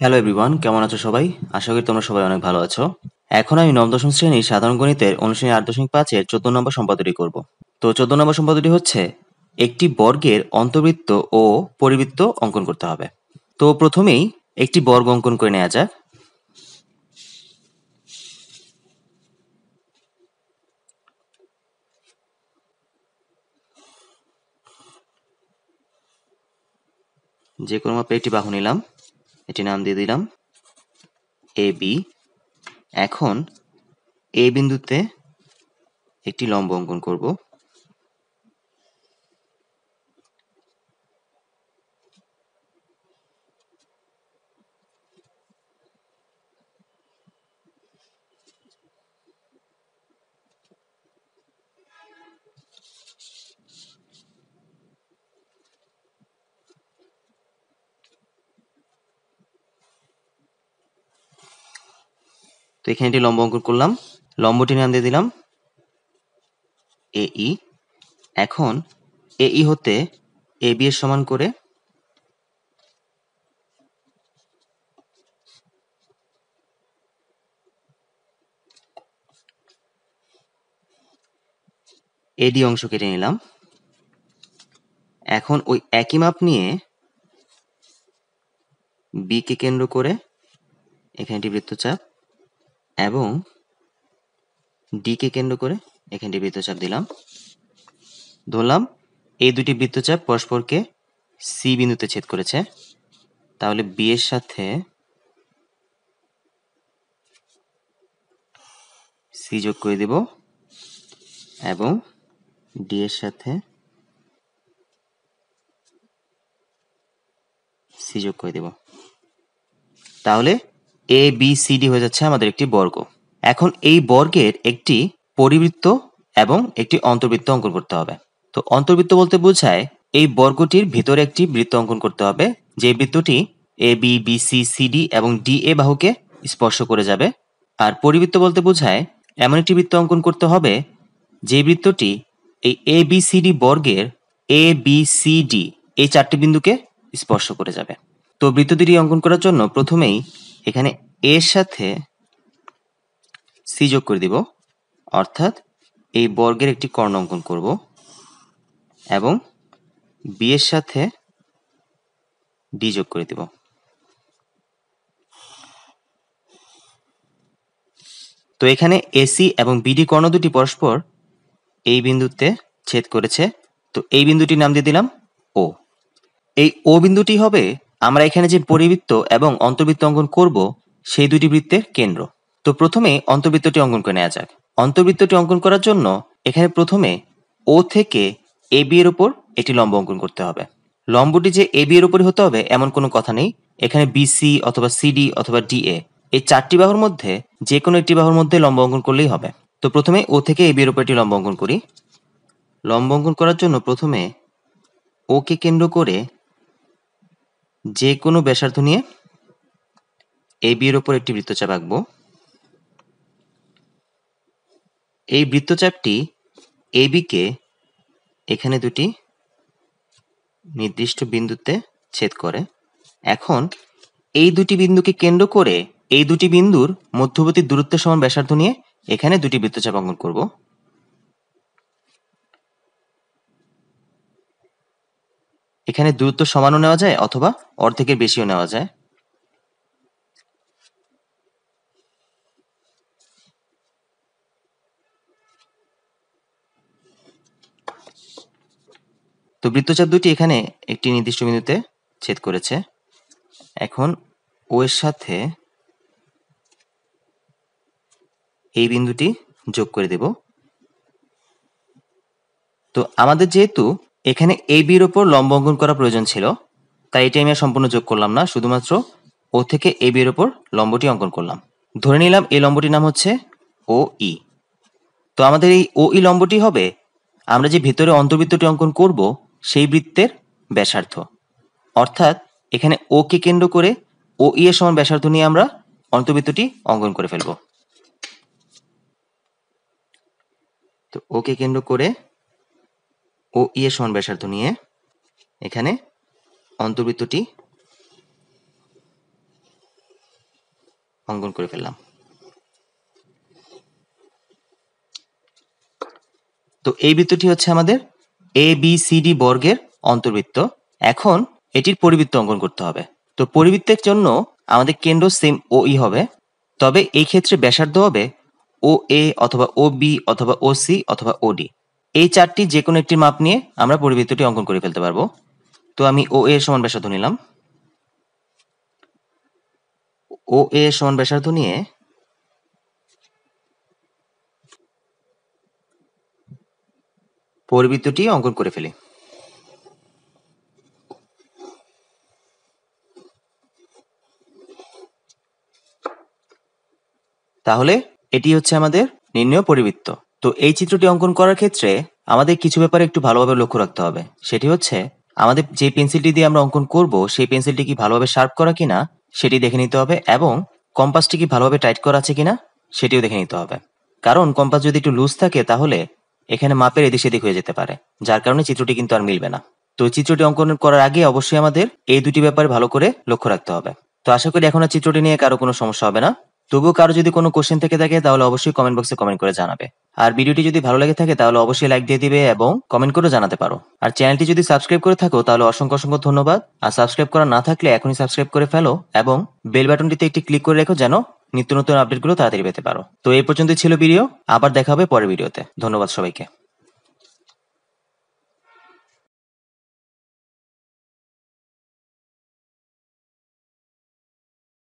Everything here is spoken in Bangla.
হ্যালো এভরিওয়ান কেমন আছো সবাই আশা করি তোমরা সবাই অনেক ভালো আছো এখন আমি নবদশম শ্রেণীর সাধারণ গণিতের অনুশ্রেণী আট দশমিক পাঁচের চোদ্দ নম্বর সম্পাদটি করব তো চোদ্দ নম্বর সম্পাদটি হচ্ছে একটি বর্গের অন্তবৃত্ত ও পরিবৃত্ত অঙ্কন করতে হবে তো প্রথমেই একটি বর্গ অঙ্কন করে নেওয়া যাক যে কোনো মাপে একটি বাহু নিলাম এটি নাম দিয়ে দিলাম এ বি এখন এ বিন্দুতে একটি লম্ব অঙ্কন করব তো এখানে একটি লম্ব অঙ্কন করলাম লম্বটি নাম দিয়ে দিলাম এ ই এখন এ ই হতে এ বি এর সমান করে এডি অংশ কেটে নিলাম এখন ওই একই মাপ নিয়ে বিকে কেন্দ্র করে এখানে একটি বৃত্তচাপ এবং ডিকে কেন্দ্র করে এখানটি বৃত্তচাপ দিলাম ধরলাম এই দুটি বৃত্তচাপ পরস্পরকে সি বিন্দুতে ছেদ করেছে তাহলে বি এর সাথে সি যোগ করে দেব এবং ডি এর সাথে সি যোগ করে দেব তাহলে এ বি সি ডি হয়ে যাচ্ছে আমাদের একটি বর্গ এখন এই বর্গের একটি পরিবৃত্ত এবং একটি অন্তর্বৃত্ত অঙ্কন করতে হবে তো অন্তর্বৃত্ত বলতে বোঝায় এই বর্গটির ভিতরে একটি বৃত্ত অঙ্কন করতে হবে যে বৃত্তটি A B B C C D এবং ডি এ বাহুকে স্পর্শ করে যাবে আর পরিবৃত্ত বলতে বোঝায় এমন একটি বৃত্ত অঙ্কন করতে হবে যে বৃত্তটি এই এ বি সি ডি বর্গের এ বি সি ডি এই চারটি বিন্দুকে স্পর্শ করে যাবে তো বৃত্ত দুটি অঙ্কন করার জন্য প্রথমেই এখানে এর সাথে সি যোগ করে দিব অর্থাৎ এই বর্গের একটি কর্ণ অঙ্কন করব এবং বি এর সাথে ডি যোগ করে দিব তো এখানে এসি এবং বিডি কর্ণ দুটি পরস্পর এই বিন্দুতে ছেদ করেছে তো এই বিন্দুটির নাম দিয়ে দিলাম ও এই ও বিন্দুটি হবে আমরা এখানে যে পরিবৃত্ত এবং অন্তর্বৃত্ত অঙ্কন করব সেই দুটি বৃত্তের কেন্দ্র তো প্রথমে অন্তর্বৃত্তটি অঙ্কন করে নেওয়া যাক অন্তর্বৃত্তটি অঙ্কন করার জন্য এখানে প্রথমে ও থেকে এ বি এর ওপর এটি লম্ব অঙ্কন করতে হবে লম্বটি যে এ বি এর ওপরই হতে হবে এমন কোনো কথা নেই এখানে বি সি অথবা সিডি অথবা ডিএ এই চারটি বাহুর মধ্যে যে কোনো একটি বাহুর মধ্যে লম্ব অঙ্কন করলেই হবে তো প্রথমে ও থেকে এ বি এর ওপর এটি লম্ব অঙ্কন করি লম্ব অঙ্কন করার জন্য প্রথমে ওকে কেন্দ্র করে যে কোনো ব্যাসার্ধ নিয়ে এ বি ওপর একটি বৃত্তচাপ আঁকব এই বৃত্তচাপটি এ বিকে এখানে দুটি নির্দিষ্ট বিন্দুতে ছেদ করে এখন এই দুটি বিন্দুকে কেন্দ্র করে এই দুটি বিন্দুর মধ্যবর্তী দূরত্বের সমান ব্যাসার্ধ নিয়ে এখানে দুটি বৃত্তচাপ অঙ্কন করব এখানে দূরত্ব সমানও নেওয়া যায় অথবা অর্ধেকের বেশিও নেওয়া যায় তো বৃত্তচাপ দুটি এখানে একটি নির্দিষ্ট বিন্দুতে ছেদ করেছে এখন ও এর সাথে এই বিন্দুটি যোগ করে দেব তো আমাদের যেহেতু এখানে এ বির ওপর লম্ব অঙ্কন করা প্রয়োজন ছিল তাই এটি আমি সম্পূর্ণ যোগ করলাম না শুধুমাত্র ও থেকে এ বির ওপর লম্বটি অঙ্কন করলাম ধরে নিলাম এই লম্বটির নাম হচ্ছে ও ই e। তো আমাদের এই ও ই e লম্বটি হবে আমরা যে ভেতরে অন্তর্বৃত্তটি অঙ্কন করব সেই বৃত্তের ব্যাসার্ধ অর্থাৎ এখানে ও কে কেন্দ্র করে ও ই e এর সমান ব্যাসার্ধ নিয়ে আমরা অন্তর্বৃত্তটি অঙ্কন করে ফেলব তো ওকে কেন্দ্র করে ও ইয়ে সমান ব্যাসার্ধ নিয়ে এখানে অন্তর্বৃত্তটি অঙ্কন করে ফেললাম তো এই বৃত্তটি হচ্ছে আমাদের এ বি সি ডি বর্গের অন্তর্বৃত্ত এখন এটির পরিবৃত্ত অঙ্কন করতে হবে তো পরিবৃত্তের জন্য আমাদের কেন্দ্র সেম ও ই হবে তবে এই ক্ষেত্রে ব্যাসার্ধ হবে ও এ অথবা ও বি অথবা ও সি অথবা ও ডি এই চারটি যে কোনো একটির মাপ নিয়ে আমরা পরিবৃত্তটি অঙ্কন করে ফেলতে পারবো তো আমি ও এর সমান ব্যাসার্ধ নিলাম ও এ সমান ব্যাসার্ধ নিয়ে পরিবৃত্তটি অঙ্কন করে ফেলি তাহলে এটি হচ্ছে আমাদের নির্ণয় পরিবৃত্ত তো এই চিত্রটি অঙ্কন করার ক্ষেত্রে আমাদের কিছু ব্যাপারে একটু ভালোভাবে লক্ষ্য রাখতে হবে সেটি হচ্ছে আমাদের যে পেন্সিলটি দিয়ে আমরা অঙ্কন করব সেই পেন্সিলটি কি ভালোভাবে শার্প করা কিনা সেটি দেখে নিতে হবে এবং কম্পাসটি কি ভালোভাবে টাইট করা আছে কিনা সেটিও দেখে নিতে হবে কারণ কম্পাস যদি একটু লুজ থাকে তাহলে এখানে মাপের এদিক সেদিক হয়ে যেতে পারে যার কারণে চিত্রটি কিন্তু আর মিলবে না তো চিত্রটি অঙ্কন করার আগে অবশ্যই আমাদের এই দুটি ব্যাপারে ভালো করে লক্ষ্য রাখতে হবে তো আশা করি এখন আর চিত্রটি নিয়ে কারো কোনো সমস্যা হবে না তবুও কারো যদি কোনো কোশ্চেন থেকে থাকে তাহলে অবশ্যই কমেন্ট বক্সে কমেন্ট করে জানাবে আর ভিডিওটি যদি ভালো লাগে থাকে তাহলে অবশ্যই লাইক দিয়ে দিবে এবং কমেন্ট করে জানাতে পারো আর চ্যানেলটি যদি সাবস্ক্রাইব করে থাকো তাহলে অসংখ্য অসংখ্য ধন্যবাদ আর সাবস্ক্রাইব করা না থাকলে এখনই সাবস্ক্রাইব করে ফেলো এবং বেল বাটনটিতে একটি ক্লিক করে রেখো যেন নিত্য নতুন আপডেটগুলো তাড়াতাড়ি পেতে পারো তো এই পর্যন্ত ছিল ভিডিও আবার দেখা হবে পরের ভিডিওতে ধন্যবাদ সবাইকে